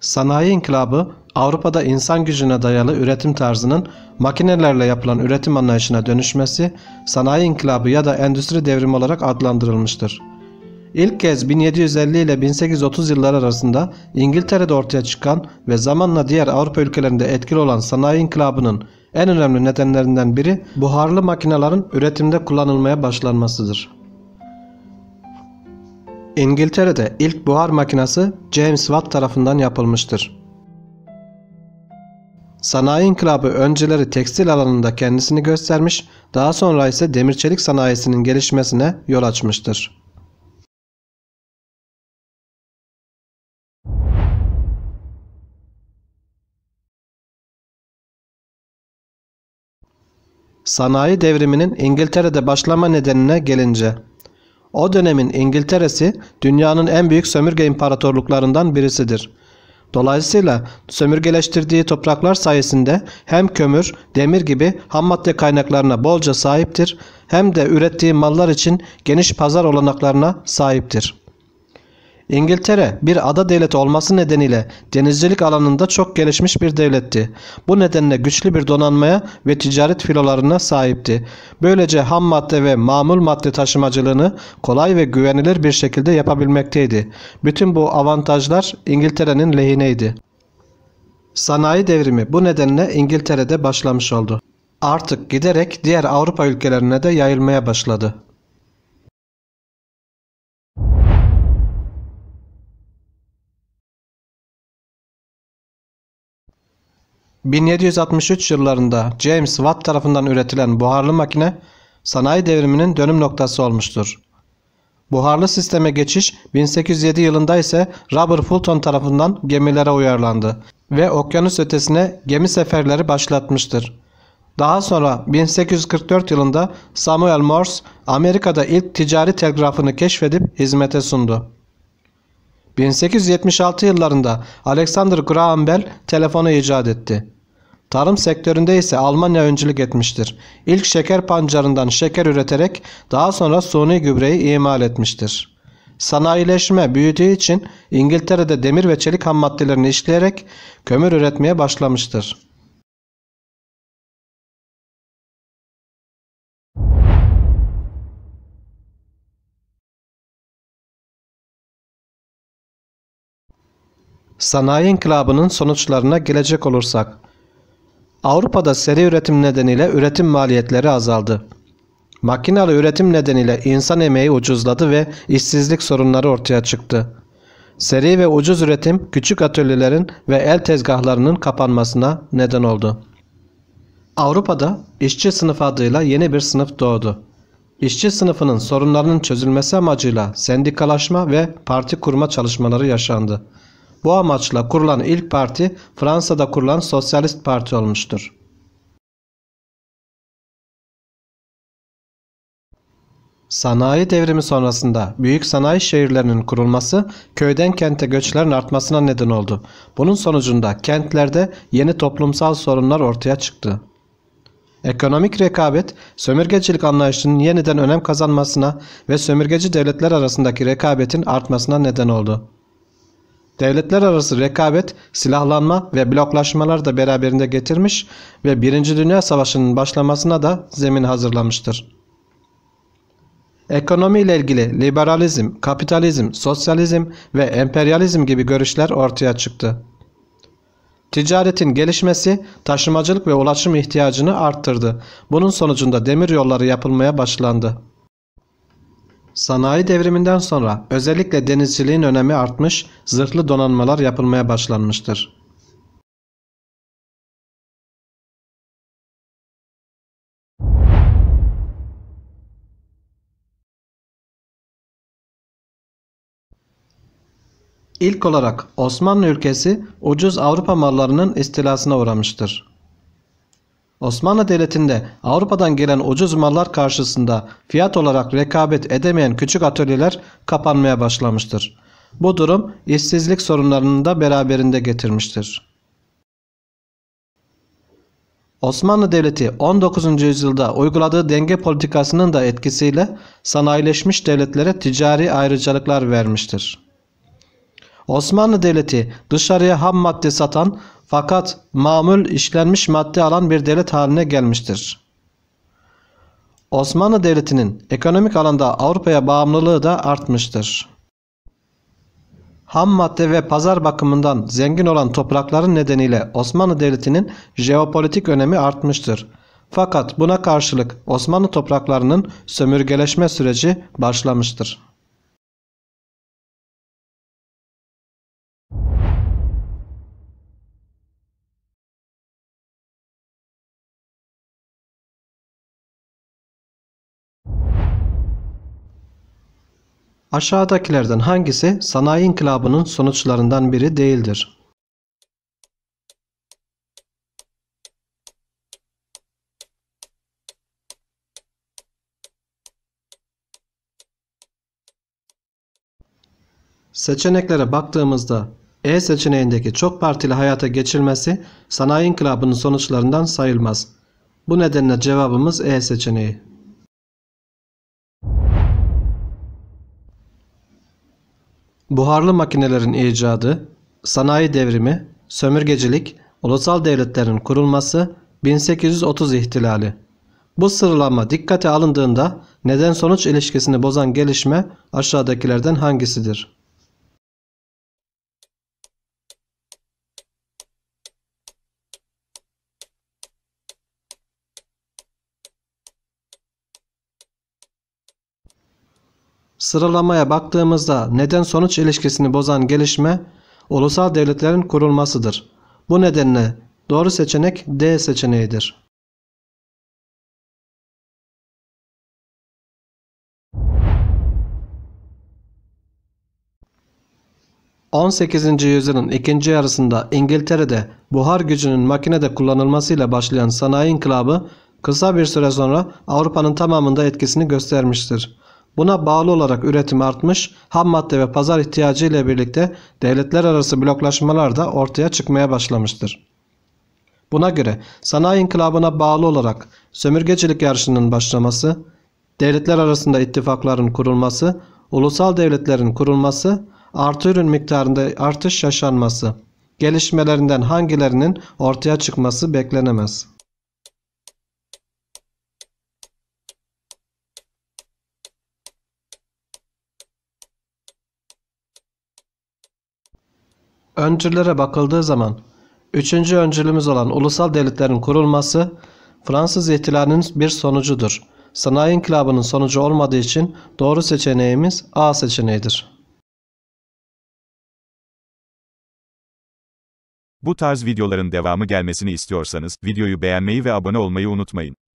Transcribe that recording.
Sanayi inkılabı Avrupa'da insan gücüne dayalı üretim tarzının makinelerle yapılan üretim anlayışına dönüşmesi sanayi inkılabı ya da endüstri devrimi olarak adlandırılmıştır. İlk kez 1750 ile 1830 yılları arasında İngiltere'de ortaya çıkan ve zamanla diğer Avrupa ülkelerinde etkili olan sanayi inkılabının en önemli nedenlerinden biri buharlı makinelerin üretimde kullanılmaya başlanmasıdır. İngiltere'de ilk buhar makinesi James Watt tarafından yapılmıştır. Sanayi inkılabı önceleri tekstil alanında kendisini göstermiş, daha sonra ise demir çelik sanayisinin gelişmesine yol açmıştır. Sanayi devriminin İngiltere'de başlama nedenine gelince o dönemin İngiltere'si dünyanın en büyük sömürge imparatorluklarından birisidir. Dolayısıyla sömürgeleştirdiği topraklar sayesinde hem kömür, demir gibi ham madde kaynaklarına bolca sahiptir hem de ürettiği mallar için geniş pazar olanaklarına sahiptir. İngiltere bir ada devlet olması nedeniyle denizcilik alanında çok gelişmiş bir devletti. Bu nedenle güçlü bir donanmaya ve ticaret filolarına sahipti. Böylece ham madde ve mamul madde taşımacılığını kolay ve güvenilir bir şekilde yapabilmekteydi. Bütün bu avantajlar İngiltere'nin lehineydi. Sanayi devrimi bu nedenle İngiltere'de başlamış oldu. Artık giderek diğer Avrupa ülkelerine de yayılmaya başladı. 1763 yıllarında James Watt tarafından üretilen buharlı makine sanayi devriminin dönüm noktası olmuştur. Buharlı sisteme geçiş 1807 yılında ise Robert Fulton tarafından gemilere uyarlandı ve okyanus ötesine gemi seferleri başlatmıştır. Daha sonra 1844 yılında Samuel Morse Amerika'da ilk ticari telgrafını keşfedip hizmete sundu. 1876 yıllarında Alexander Graham Bell telefonu icat etti. Tarım sektöründe ise Almanya öncülük etmiştir. İlk şeker pancarından şeker üreterek daha sonra suni gübreyi imal etmiştir. Sanayileşme büyüdüğü için İngiltere'de demir ve çelik hammaddelerini işleyerek kömür üretmeye başlamıştır. Sanayi inkılabının sonuçlarına gelecek olursak, Avrupa'da seri üretim nedeniyle üretim maliyetleri azaldı. Makinalı üretim nedeniyle insan emeği ucuzladı ve işsizlik sorunları ortaya çıktı. Seri ve ucuz üretim küçük atölyelerin ve el tezgahlarının kapanmasına neden oldu. Avrupa'da işçi sınıf adıyla yeni bir sınıf doğdu. İşçi sınıfının sorunlarının çözülmesi amacıyla sendikalaşma ve parti kurma çalışmaları yaşandı. Bu amaçla kurulan ilk parti Fransa'da kurulan Sosyalist Parti olmuştur. Sanayi devrimi sonrasında büyük sanayi şehirlerinin kurulması köyden kente göçlerin artmasına neden oldu. Bunun sonucunda kentlerde yeni toplumsal sorunlar ortaya çıktı. Ekonomik rekabet, sömürgecilik anlayışının yeniden önem kazanmasına ve sömürgeci devletler arasındaki rekabetin artmasına neden oldu. Devletler arası rekabet, silahlanma ve bloklaşmalar da beraberinde getirmiş ve Birinci Dünya Savaşı'nın başlamasına da zemin hazırlamıştır. Ekonomi ile ilgili liberalizm, kapitalizm, sosyalizm ve emperyalizm gibi görüşler ortaya çıktı. Ticaretin gelişmesi taşımacılık ve ulaşım ihtiyacını arttırdı. Bunun sonucunda demir yolları yapılmaya başlandı. Sanayi devriminden sonra özellikle denizciliğin önemi artmış, zırhlı donanmalar yapılmaya başlanmıştır. İlk olarak Osmanlı ülkesi ucuz Avrupa mallarının istilasına uğramıştır. Osmanlı Devleti'nde Avrupa'dan gelen ucuz mallar karşısında fiyat olarak rekabet edemeyen küçük atölyeler kapanmaya başlamıştır. Bu durum işsizlik sorunlarını da beraberinde getirmiştir. Osmanlı Devleti 19. yüzyılda uyguladığı denge politikasının da etkisiyle sanayileşmiş devletlere ticari ayrıcalıklar vermiştir. Osmanlı Devleti dışarıya ham madde satan fakat mamul işlenmiş madde alan bir devlet haline gelmiştir. Osmanlı Devleti'nin ekonomik alanda Avrupa'ya bağımlılığı da artmıştır. Ham madde ve pazar bakımından zengin olan toprakların nedeniyle Osmanlı Devleti'nin jeopolitik önemi artmıştır. Fakat buna karşılık Osmanlı topraklarının sömürgeleşme süreci başlamıştır. Aşağıdakilerden hangisi sanayi inkılabının sonuçlarından biri değildir? Seçeneklere baktığımızda E seçeneğindeki çok partili hayata geçilmesi sanayi inkılabının sonuçlarından sayılmaz. Bu nedenle cevabımız E seçeneği. Buharlı makinelerin icadı, sanayi devrimi, sömürgecilik, ulusal devletlerin kurulması, 1830 ihtilali. Bu sıralama dikkate alındığında neden sonuç ilişkisini bozan gelişme aşağıdakilerden hangisidir? Sıralamaya baktığımızda neden sonuç ilişkisini bozan gelişme ulusal devletlerin kurulmasıdır. Bu nedenle doğru seçenek D seçeneğidir. ...18. yüzyılın ikinci yarısında İngiltere'de buhar gücünün makinede kullanılmasıyla başlayan sanayi inkılabı kısa bir süre sonra Avrupa'nın tamamında etkisini göstermiştir. Buna bağlı olarak üretim artmış, ham madde ve pazar ihtiyacı ile birlikte devletler arası bloklaşmalar da ortaya çıkmaya başlamıştır. Buna göre sanayi inkılabına bağlı olarak sömürgecilik yarışının başlaması, devletler arasında ittifakların kurulması, ulusal devletlerin kurulması, artı ürün miktarında artış yaşanması, gelişmelerinden hangilerinin ortaya çıkması beklenemez. Öncülere bakıldığı zaman üçüncü öncülümüz olan ulusal devletlerin kurulması Fransız ihtilalinin bir sonucudur. Sanayi inkılabının sonucu olmadığı için doğru seçeneğimiz A seçeneğidir. Bu tarz videoların devamı gelmesini istiyorsanız videoyu beğenmeyi ve abone olmayı unutmayın.